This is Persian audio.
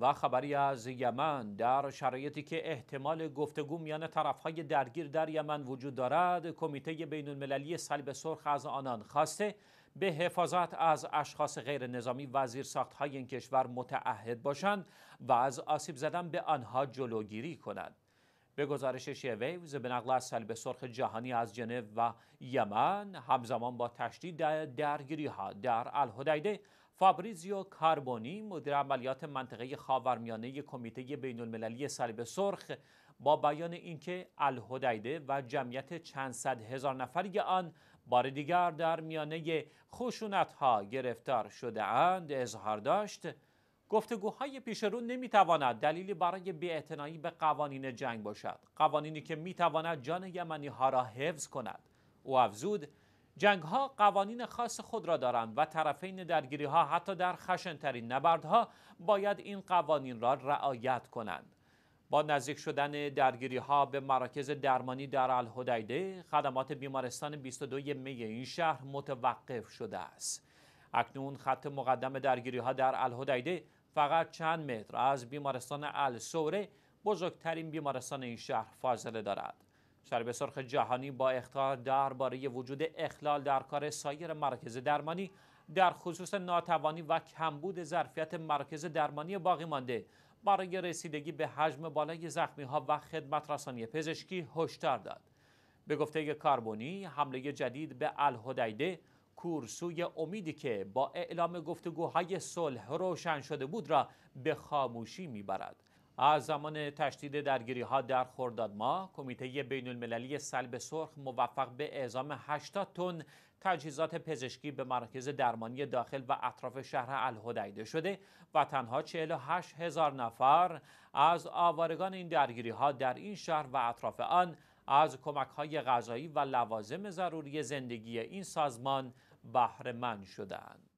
و خبری از یمن در شرایطی که احتمال گفتگو میان طرفهای درگیر در یمن وجود دارد کمیته بین المللی صلیب سرخ از آنان خواسته به حفاظت از اشخاص غیر نظامی و زیرساختهای این کشور متعهد باشند و از آسیب زدن به آنها جلوگیری کنند به گزارش شیویوز به نقل از سلب سرخ جهانی از جنو و یمن همزمان با تشدید درگیری ها در الهدیده فابریزیو کاربونی مدیر عملیات منطقه خاورمیانه کمیته بین المللی سلب سرخ با بیان اینکه الهدیده و جمعیت چند صد هزار نفری آن بار دیگر در میانه خشونت ها گرفتار شده اند اظهار داشت گفتگوهای پیشرو نمیتواند دلیلی برای بیاعتنایی به قوانین جنگ باشد قوانینی که میتواند جان یمنی ها را حفظ کند او افزود جنگ ها قوانین خاص خود را دارند و طرفین درگیری ها حتی در خشنترین نبردها باید این قوانین را رعایت کنند با نزدیک شدن درگیری ها به مراکز درمانی در الهدیده خدمات بیمارستان 22 می این شهر متوقف شده است اکنون خط مقدم درگیری ها در الهدیده فقط چند متر از بیمارستان السوره بزرگترین بیمارستان این شهر فاصله دارد شرب سرخ جهانی با اختار درباره وجود اخلال در کار سایر مرکز درمانی در خصوص ناتوانی و کمبود ظرفیت مرکز درمانی باقی مانده برای رسیدگی به حجم بالای زخمی ها و خدمت رسانی پزشکی هشدار داد به گفته کاربونی حمله جدید به الهدیده کور سوی امیدی که با اعلام گفتگوهای صلح روشن شده بود را به خاموشی میبرد از زمان تشدید درگیری ها در خرداد ماه کمیته بین المللی سلب سرخ موفق به اعزام 80 تن تجهیزات پزشکی به مراکز درمانی داخل و اطراف شهر الهدیده شده و تنها 48 هزار نفر از آوارگان این درگیری ها در این شهر و اطراف آن از کمک های غذایی و لوازم ضروری زندگی این سازمان بهرهمند شدهاند.